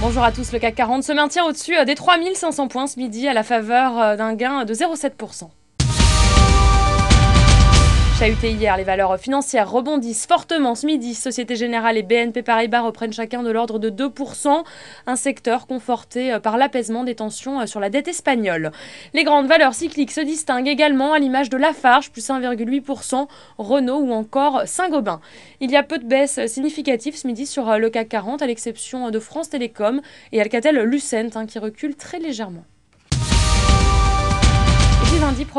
Bonjour à tous, le CAC 40 se maintient au-dessus euh, des 3500 points ce midi à la faveur euh, d'un gain de 0,7% hier, les valeurs financières rebondissent fortement ce midi. Société Générale et BNP Paribas reprennent chacun de l'ordre de 2%, un secteur conforté euh, par l'apaisement des tensions euh, sur la dette espagnole. Les grandes valeurs cycliques se distinguent également à l'image de Lafarge, plus 1,8%, Renault ou encore Saint-Gobain. Il y a peu de baisses significatives ce midi sur euh, le CAC 40, à l'exception de France Télécom et Alcatel-Lucent, hein, qui recule très légèrement.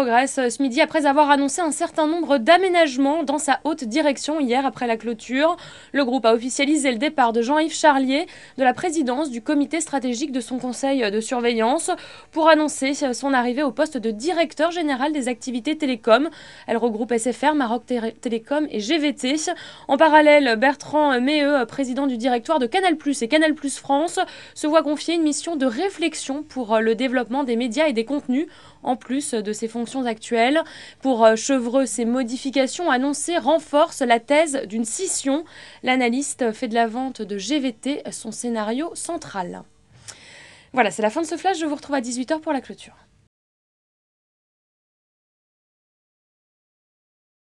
Euh, ce midi après avoir annoncé un certain nombre d'aménagements dans sa haute direction hier après la clôture. Le groupe a officialisé le départ de Jean-Yves Charlier de la présidence du comité stratégique de son conseil de surveillance pour annoncer son arrivée au poste de directeur général des activités télécom. Elle regroupe SFR, Maroc Télécom et GVT. En parallèle, Bertrand Méheux, président du directoire de Canal+ et Canal+ France, se voit confier une mission de réflexion pour euh, le développement des médias et des contenus en plus de ses fonctions actuelles. Pour euh, Chevreux, ces modifications annoncées renforcent la thèse d'une scission. L'analyste fait de la vente de GVT son scénario central. Voilà, c'est la fin de ce flash. Je vous retrouve à 18h pour la clôture.